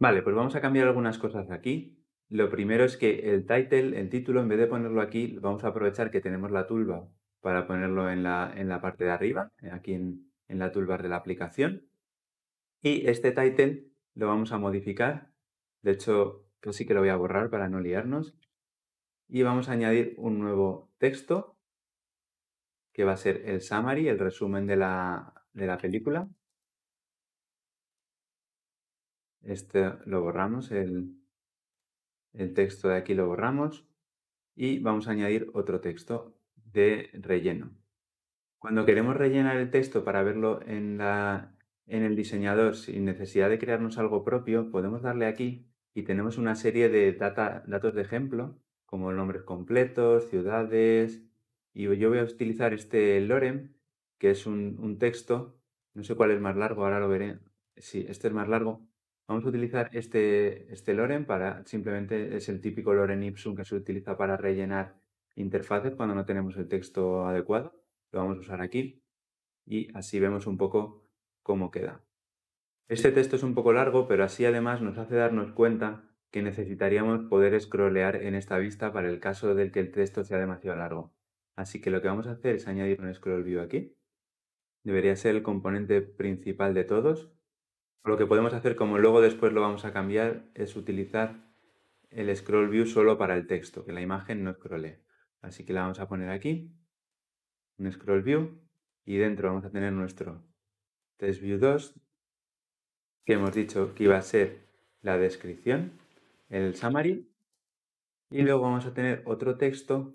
Vale, pues vamos a cambiar algunas cosas aquí. Lo primero es que el title, el título, en vez de ponerlo aquí, vamos a aprovechar que tenemos la toolbar para ponerlo en la, en la parte de arriba, eh, aquí en, la toolbar de la aplicación. Y este title lo vamos a modificar. De hecho, yo sí que lo voy a borrar para no liarnos. Y vamos a añadir un nuevo texto que va a ser el summary, el resumen de la película. Este lo borramos, el, texto de aquí lo borramos y vamos a añadir otro texto de relleno. Cuando queremos rellenar el texto para verlo en, el diseñador sin necesidad de crearnos algo propio, podemos darle aquí y tenemos una serie de datos de ejemplo, como nombres completos, ciudades, y yo voy a utilizar este lorem, que es un, un texto, no sé cuál es más largo, ahora lo veré, sí, este es más largo, Vamos a utilizar este, este Loren para, simplemente es el típico Loren Ipsum que se utiliza para rellenar interfaces cuando no tenemos el texto adecuado. Lo vamos a usar aquí y así vemos un poco cómo queda. Este texto es un poco largo, pero así además nos hace darnos cuenta que necesitaríamos poder scrollear en esta vista para el caso del que el texto sea demasiado largo. Así que lo que vamos a hacer es añadir un scroll view aquí. Debería ser el componente principal de todos lo que podemos hacer, como luego después lo vamos a cambiar, es utilizar el scroll view solo para el texto, que la imagen no scrolle. Así que la vamos a poner aquí, un scroll view, y dentro vamos a tener nuestro test view 2, que hemos dicho que iba a ser la descripción, el summary, y luego vamos a tener otro texto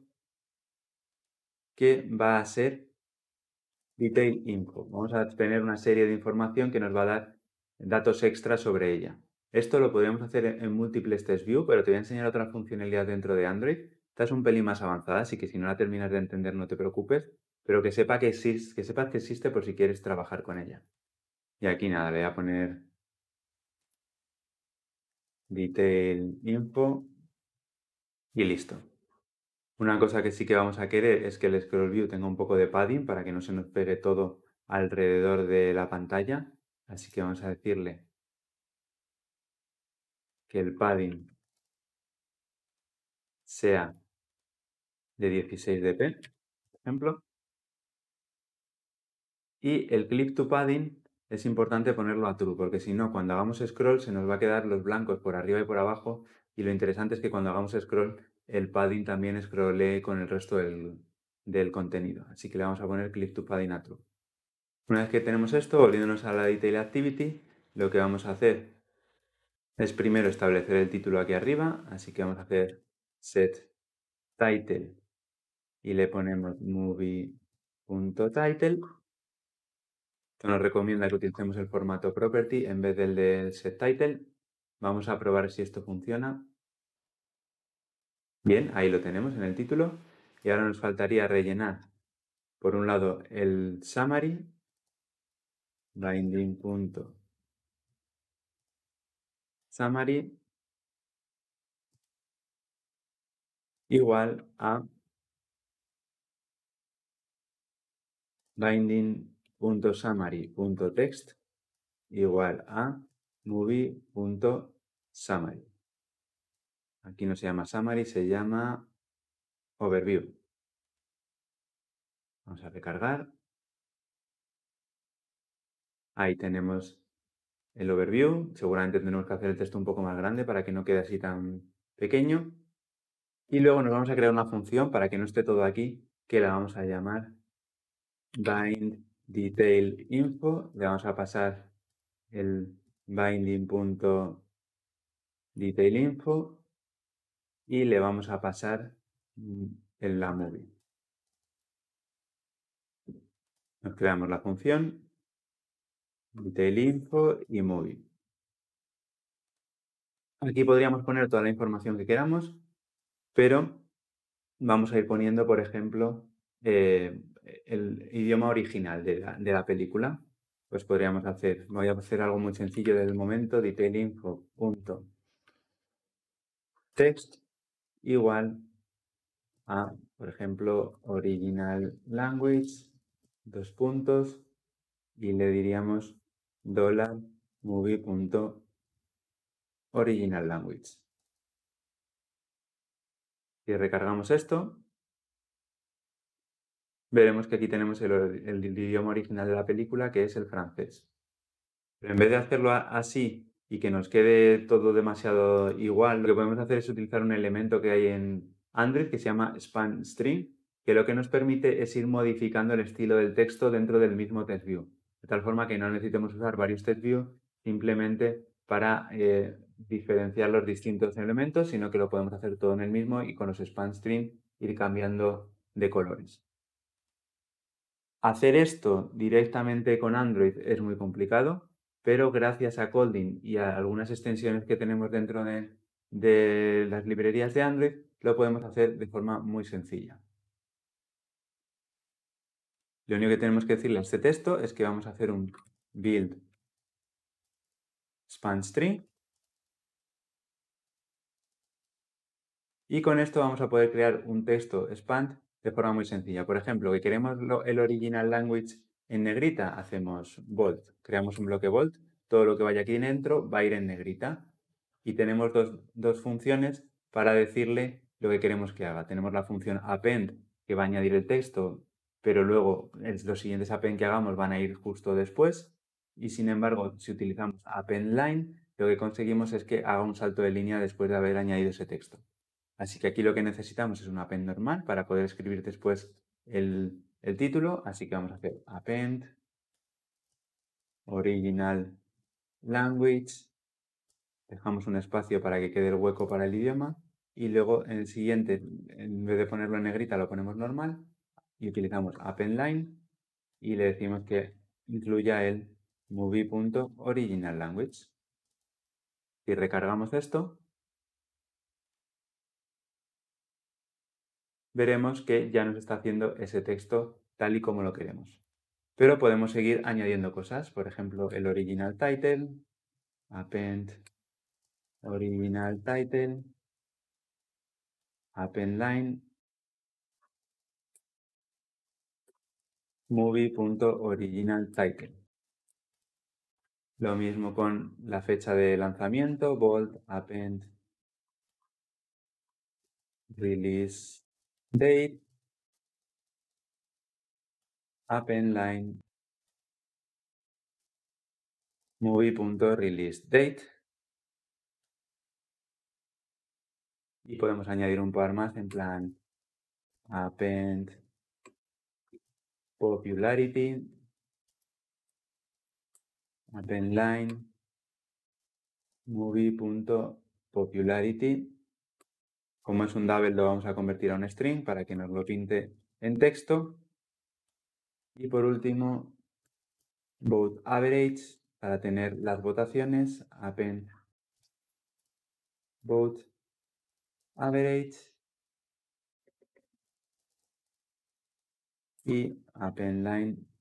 que va a ser detail info. Vamos a tener una serie de información que nos va a dar datos extras sobre ella. Esto lo podemos hacer en múltiples test view, pero te voy a enseñar otra funcionalidad dentro de Android. Esta es un pelín más avanzada, así que si no la terminas de entender no te preocupes, pero que, sepa que, existe, que sepas que existe por si quieres trabajar con ella. Y aquí nada, le voy a poner detail info y listo. Una cosa que sí que vamos a querer es que el scroll view tenga un poco de padding para que no se nos pegue todo alrededor de la pantalla Así que vamos a decirle que el padding sea de 16 dp, por ejemplo. Y el clip to padding es importante ponerlo a true, porque si no, cuando hagamos scroll se nos va a quedar los blancos por arriba y por abajo. Y lo interesante es que cuando hagamos scroll, el padding también scrollee con el resto del, del contenido. Así que le vamos a poner clip to padding a true. Una vez que tenemos esto, volviéndonos a la Detail Activity, lo que vamos a hacer es primero establecer el título aquí arriba, así que vamos a hacer set title y le ponemos movie.title. Esto nos recomienda que utilicemos el formato property en vez del de set title. Vamos a probar si esto funciona. Bien, ahí lo tenemos en el título. Y ahora nos faltaría rellenar, por un lado, el summary binding punto summary igual a binding.summary.text igual a movie.summary. Aquí no se llama summary, se llama overview. Vamos a recargar. Ahí tenemos el overview. Seguramente tenemos que hacer el texto un poco más grande para que no quede así tan pequeño. Y luego nos vamos a crear una función para que no esté todo aquí, que la vamos a llamar bindDetailInfo, Le vamos a pasar el binding.detailInfo y le vamos a pasar el la movie. Nos creamos la función Detail info y móvil. Aquí podríamos poner toda la información que queramos, pero vamos a ir poniendo, por ejemplo, eh, el idioma original de la, película. Pues podríamos hacer, voy a hacer algo muy sencillo desde el momento, DetailInfo.text Punto. igual a, por ejemplo, original language, dos puntos, y le diríamos dollar original language. Si recargamos esto, veremos que aquí tenemos el, idioma original de la película, que es el francés. Pero en vez de hacerlo así y que nos quede todo demasiado igual, lo que podemos hacer es utilizar un elemento que hay en Android que se llama span string, que lo que nos permite es ir modificando el estilo del texto dentro del mismo TextView de tal forma que no necesitemos usar varios view simplemente para eh, diferenciar los distintos elementos, sino que lo podemos hacer todo en el mismo y con los span stream ir cambiando de colores. Hacer esto directamente con Android es muy complicado, pero gracias a Colding y a algunas extensiones que tenemos dentro de, de las librerías de Android, lo podemos hacer de forma muy sencilla. Lo único que tenemos que decirle a este texto es que vamos a hacer un build span Y con esto vamos a poder crear un texto span de forma muy sencilla. Por ejemplo, que queremos el original language en negrita, hacemos bold. Creamos un bloque bold. Todo lo que vaya aquí dentro va a ir en negrita. Y tenemos dos, dos funciones para decirle lo que queremos que haga. Tenemos la función append, que va a añadir el texto pero luego los siguientes append que hagamos van a ir justo después y sin embargo si utilizamos append line lo que conseguimos es que haga un salto de línea después de haber añadido ese texto. Así que aquí lo que necesitamos es un append normal para poder escribir después el, el título, así que vamos a hacer append original language, dejamos un espacio para que quede el hueco para el idioma y luego en el siguiente, en vez de ponerlo en negrita, lo ponemos normal y utilizamos line y le decimos que incluya el language Si recargamos esto, veremos que ya nos está haciendo ese texto tal y como lo queremos. Pero podemos seguir añadiendo cosas, por ejemplo, el original title, append original title, append line movie.originaltitle. Lo mismo con la fecha de lanzamiento, bold, append, release date, append line, movie.release date. Y podemos añadir un par más en plan append popularity, line, movie.popularity. Como es un double, lo vamos a convertir a un string para que nos lo pinte en texto. Y por último, vote average para tener las votaciones. Append vote average. y append line toString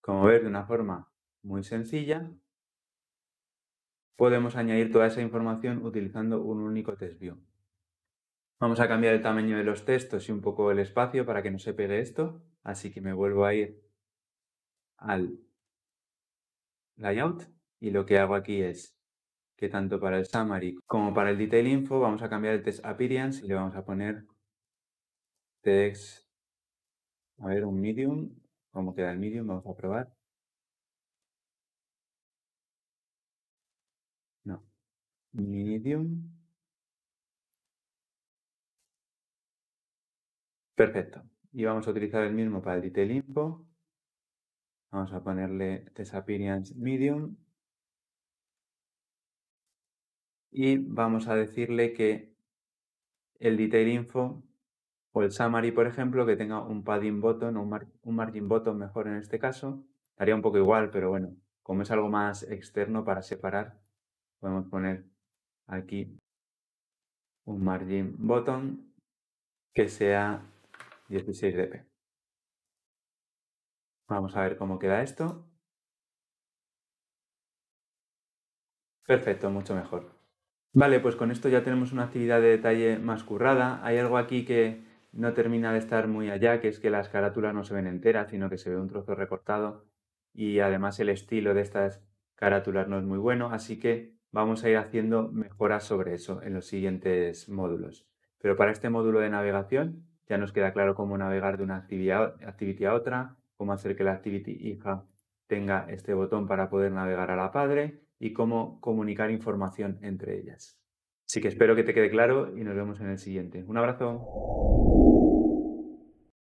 Como ver, de una forma muy sencilla, podemos añadir toda esa información utilizando un único test view. Vamos a cambiar el tamaño de los textos y un poco el espacio para que no se pegue esto, así que me vuelvo a ir al layout y lo que hago aquí es que tanto para el summary como para el detail info vamos a cambiar el test appearance y le vamos a poner text, a ver, un medium, cómo queda el medium, vamos a probar. No, medium. Perfecto. Y vamos a utilizar el mismo para el detail info. Vamos a ponerle Tesapirians Medium. Y vamos a decirle que el detail info o el summary, por ejemplo, que tenga un padding button o un, margin button mejor en este caso. Daría un poco igual, pero bueno, como es algo más externo para separar, podemos poner aquí un margin button que sea 16 dp. Vamos a ver cómo queda esto. Perfecto, mucho mejor. Vale, pues con esto ya tenemos una actividad de detalle más currada. Hay algo aquí que no termina de estar muy allá, que es que las carátulas no se ven enteras, sino que se ve un trozo recortado y además el estilo de estas carátulas no es muy bueno, así que vamos a ir haciendo mejoras sobre eso en los siguientes módulos. Pero para este módulo de navegación ya nos queda claro cómo navegar de una actividad, a otra, cómo hacer que la Activity hija tenga este botón para poder navegar a la padre y cómo comunicar información entre ellas. Así que espero que te quede claro y nos vemos en el siguiente. Un abrazo.